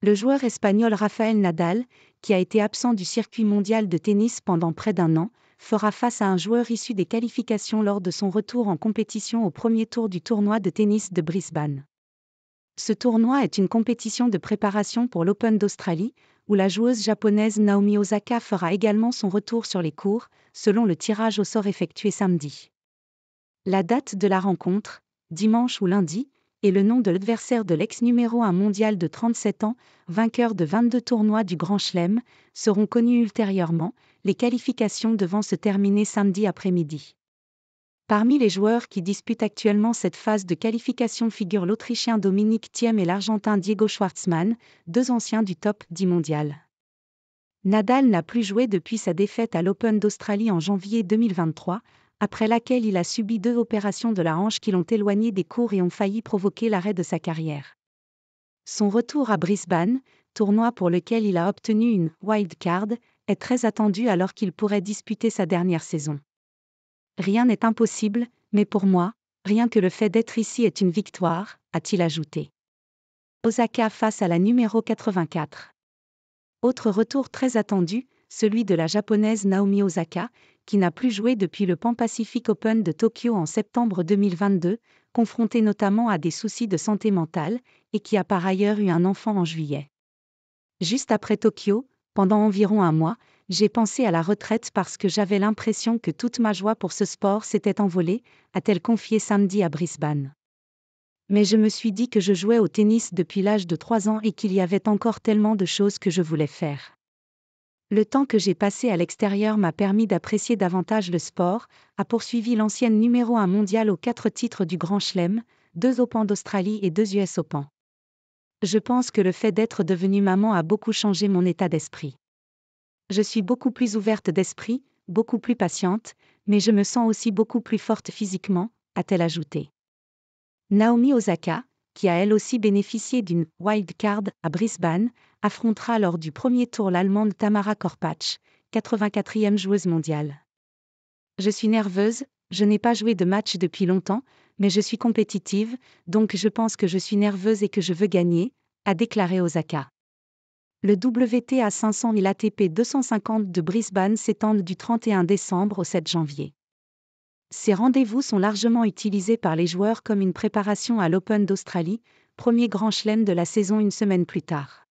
Le joueur espagnol Rafael Nadal, qui a été absent du circuit mondial de tennis pendant près d'un an, fera face à un joueur issu des qualifications lors de son retour en compétition au premier tour du tournoi de tennis de Brisbane. Ce tournoi est une compétition de préparation pour l'Open d'Australie, où la joueuse japonaise Naomi Osaka fera également son retour sur les cours, selon le tirage au sort effectué samedi. La date de la rencontre, dimanche ou lundi, et le nom de l'adversaire de l'ex numéro 1 mondial de 37 ans, vainqueur de 22 tournois du Grand Chelem, seront connus ultérieurement, les qualifications devant se terminer samedi après-midi. Parmi les joueurs qui disputent actuellement cette phase de qualification figurent l'Autrichien Dominique Thiem et l'Argentin Diego Schwartzmann, deux anciens du top 10 mondial. Nadal n'a plus joué depuis sa défaite à l'Open d'Australie en janvier 2023, après laquelle il a subi deux opérations de la hanche qui l'ont éloigné des cours et ont failli provoquer l'arrêt de sa carrière. Son retour à Brisbane, tournoi pour lequel il a obtenu une wild card, est très attendu alors qu'il pourrait disputer sa dernière saison. Rien n'est impossible, mais pour moi, rien que le fait d'être ici est une victoire, a-t-il ajouté. Osaka face à la numéro 84. Autre retour très attendu, celui de la japonaise Naomi Osaka, qui n'a plus joué depuis le Pan Pacific Open de Tokyo en septembre 2022, confronté notamment à des soucis de santé mentale, et qui a par ailleurs eu un enfant en juillet. Juste après Tokyo, pendant environ un mois, j'ai pensé à la retraite parce que j'avais l'impression que toute ma joie pour ce sport s'était envolée, a-t-elle confié samedi à Brisbane. Mais je me suis dit que je jouais au tennis depuis l'âge de 3 ans et qu'il y avait encore tellement de choses que je voulais faire. Le temps que j'ai passé à l'extérieur m'a permis d'apprécier davantage le sport, a poursuivi l'ancienne numéro 1 mondiale aux quatre titres du Grand Chelem, deux Open d'Australie et deux US Open. Je pense que le fait d'être devenue maman a beaucoup changé mon état d'esprit. Je suis beaucoup plus ouverte d'esprit, beaucoup plus patiente, mais je me sens aussi beaucoup plus forte physiquement, a-t-elle ajouté. Naomi Osaka, qui a elle aussi bénéficié d'une wild card à Brisbane, affrontera lors du premier tour l'Allemande Tamara Korpatsch, 84e joueuse mondiale. Je suis nerveuse, je n'ai pas joué de match depuis longtemps, mais je suis compétitive, donc je pense que je suis nerveuse et que je veux gagner, a déclaré Osaka. Le WTA 500 et l'ATP 250 de Brisbane s'étendent du 31 décembre au 7 janvier. Ces rendez-vous sont largement utilisés par les joueurs comme une préparation à l'Open d'Australie, premier grand chelem de la saison une semaine plus tard.